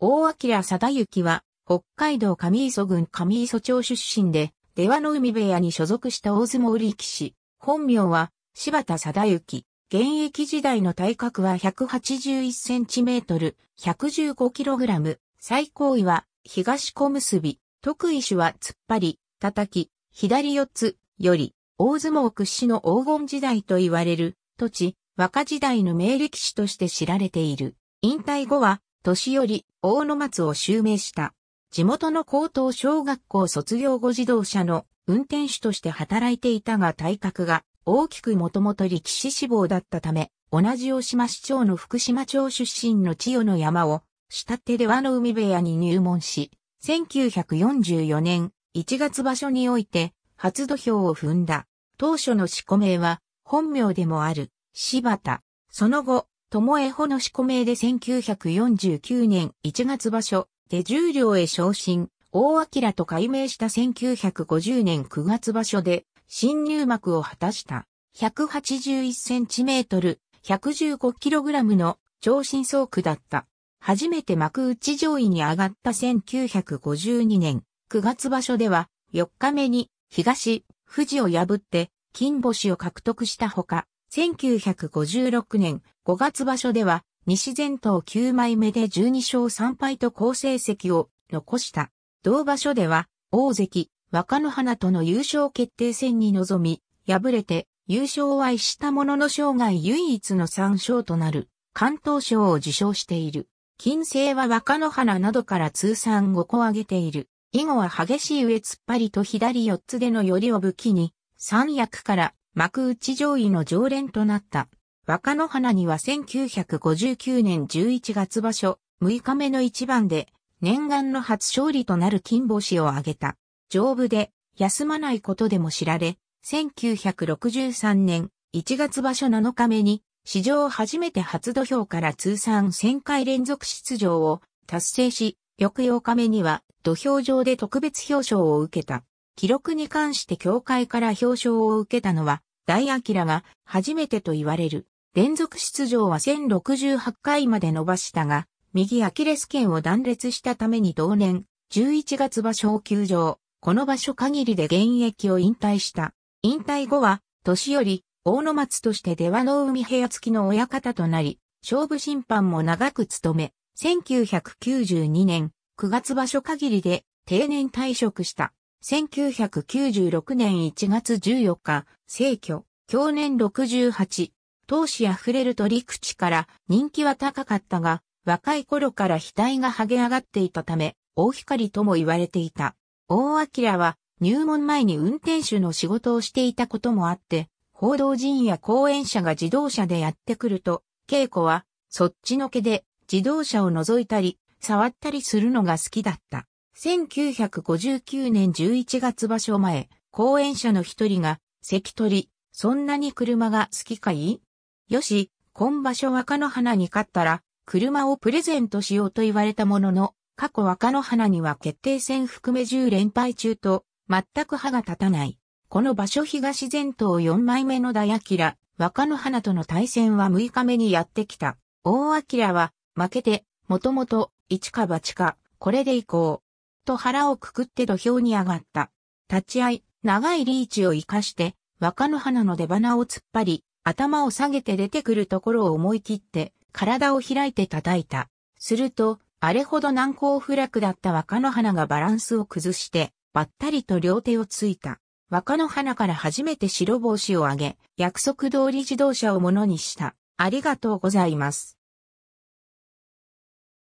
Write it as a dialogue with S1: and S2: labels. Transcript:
S1: 大明貞幸は、北海道上磯郡上磯町出身で、出羽の海部屋に所属した大相撲力士。本名は、柴田貞幸。現役時代の体格は1 8 1トル、1 1 5ラム。最高位は、東小結び。得意種は突っ張り、叩き、左四つ、より、大相撲屈指の黄金時代と言われる、土地、若時代の名力士として知られている。引退後は、年寄り、大野松を襲名した。地元の高等小学校卒業後自動車の運転手として働いていたが体格が大きくもともと力士志望だったため、同じ大島市長の福島町出身の千代の山を、下手で和の海部屋に入門し、1944年1月場所において初土俵を踏んだ。当初の四股名は本名でもある柴田。その後、ともえほのしこ名で1949年1月場所で重量へ昇進、大明と改名した1950年9月場所で新入幕を果たした 181cm、115kg の超新総区だった。初めて幕内上位に上がった1952年9月場所では4日目に東、富士を破って金星を獲得したほか、1956年5月場所では、西前頭9枚目で12勝3敗と好成績を残した。同場所では、大関、若野花との優勝決定戦に臨み、敗れて優勝は一したものの生涯唯一の3勝となる、関東賞を受賞している。金星は若野花などから通算5個上げている。以後は激しい上突っ張りと左4つでの寄りを武器に、三役から幕内上位の常連となった。若野花には1959年11月場所6日目の一番で念願の初勝利となる金星を挙げた。丈夫で休まないことでも知られ、1963年1月場所7日目に史上初めて初土俵から通算1000回連続出場を達成し、翌8日目には土俵上で特別表彰を受けた。記録に関して協会から表彰を受けたのは、大明が初めてと言われる。連続出場は1068回まで伸ばしたが、右アキレス腱を断裂したために同年、11月場所を休場、この場所限りで現役を引退した。引退後は、年より、大野松として出羽の海部屋付きの親方となり、勝負審判も長く務め、1992年9月場所限りで定年退職した。1996年1月14日、逝去、去年68。闘志あふれる取り口から人気は高かったが、若い頃から額が剥げ上がっていたため、大光とも言われていた。大明は入門前に運転手の仕事をしていたこともあって、報道陣や講演者が自動車でやってくると、稽古はそっちのけで自動車を覗いたり、触ったりするのが好きだった。1959年11月場所前、講演者の一人が、関取、そんなに車が好きかいよし、今場所若の花に勝ったら、車をプレゼントしようと言われたものの、過去若の花には決定戦含め10連敗中と、全く歯が立たない。この場所東前頭4枚目のダヤキラ、若の花との対戦は6日目にやってきた。大アキラは、負けて、もともと、一か八か、これで行こう。と腹をくくって土俵に上がった。立ち合い、長いリーチを活かして、若の花の出花を突っ張り、頭を下げて出てくるところを思い切って、体を開いて叩いた。すると、あれほど難攻不落だった若の花がバランスを崩して、ばったりと両手をついた。若の花から初めて白帽子を上げ、約束通り自動車をものにした。ありがとうございます。